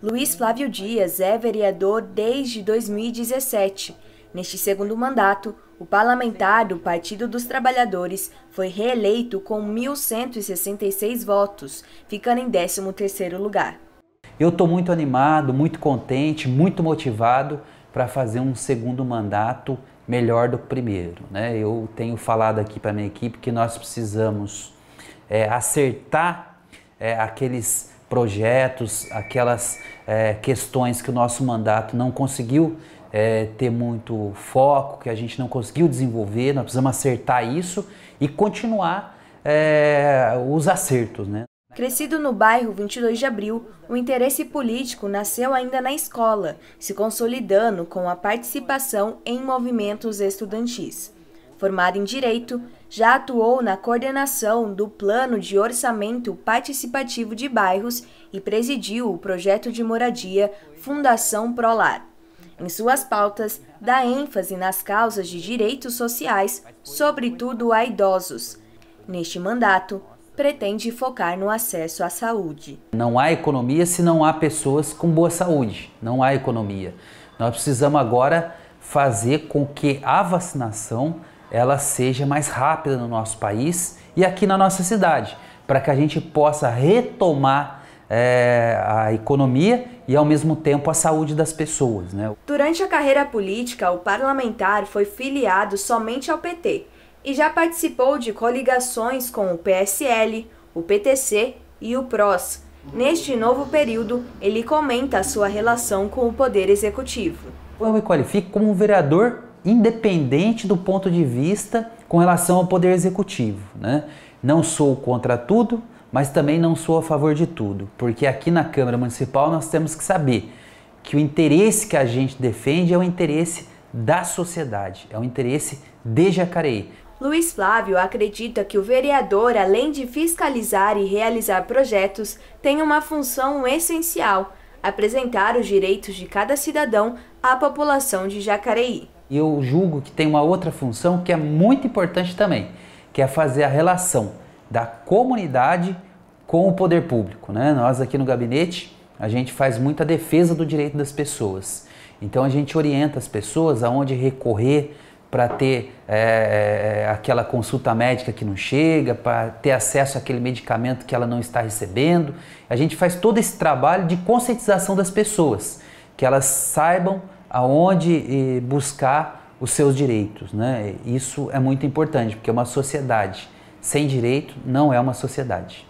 Luiz Flávio Dias é vereador desde 2017. Neste segundo mandato, o parlamentar do Partido dos Trabalhadores foi reeleito com 1.166 votos, ficando em 13º lugar. Eu estou muito animado, muito contente, muito motivado para fazer um segundo mandato melhor do primeiro. Né? Eu tenho falado aqui para minha equipe que nós precisamos é, acertar é, aqueles projetos, aquelas é, questões que o nosso mandato não conseguiu é, ter muito foco, que a gente não conseguiu desenvolver, nós precisamos acertar isso e continuar é, os acertos. Né? Crescido no bairro 22 de Abril, o interesse político nasceu ainda na escola, se consolidando com a participação em movimentos estudantis. Formada em Direito, já atuou na coordenação do Plano de Orçamento Participativo de Bairros e presidiu o projeto de moradia Fundação Prolar. Em suas pautas, dá ênfase nas causas de direitos sociais, sobretudo a idosos. Neste mandato, pretende focar no acesso à saúde. Não há economia se não há pessoas com boa saúde. Não há economia. Nós precisamos agora fazer com que a vacinação ela seja mais rápida no nosso país e aqui na nossa cidade, para que a gente possa retomar é, a economia e, ao mesmo tempo, a saúde das pessoas. Né? Durante a carreira política, o parlamentar foi filiado somente ao PT e já participou de coligações com o PSL, o PTC e o PROS. Neste novo período, ele comenta a sua relação com o Poder Executivo. Eu me qualifico como um vereador independente do ponto de vista com relação ao poder executivo. Né? Não sou contra tudo, mas também não sou a favor de tudo, porque aqui na Câmara Municipal nós temos que saber que o interesse que a gente defende é o interesse da sociedade, é o interesse de Jacareí. Luiz Flávio acredita que o vereador, além de fiscalizar e realizar projetos, tem uma função essencial: apresentar os direitos de cada cidadão à população de Jacareí e eu julgo que tem uma outra função que é muito importante também, que é fazer a relação da comunidade com o poder público. Né? Nós aqui no gabinete, a gente faz muita defesa do direito das pessoas. Então a gente orienta as pessoas aonde recorrer para ter é, é, é, aquela consulta médica que não chega, para ter acesso àquele medicamento que ela não está recebendo. A gente faz todo esse trabalho de conscientização das pessoas, que elas saibam aonde eh, buscar os seus direitos. Né? Isso é muito importante, porque é uma sociedade sem direito não é uma sociedade.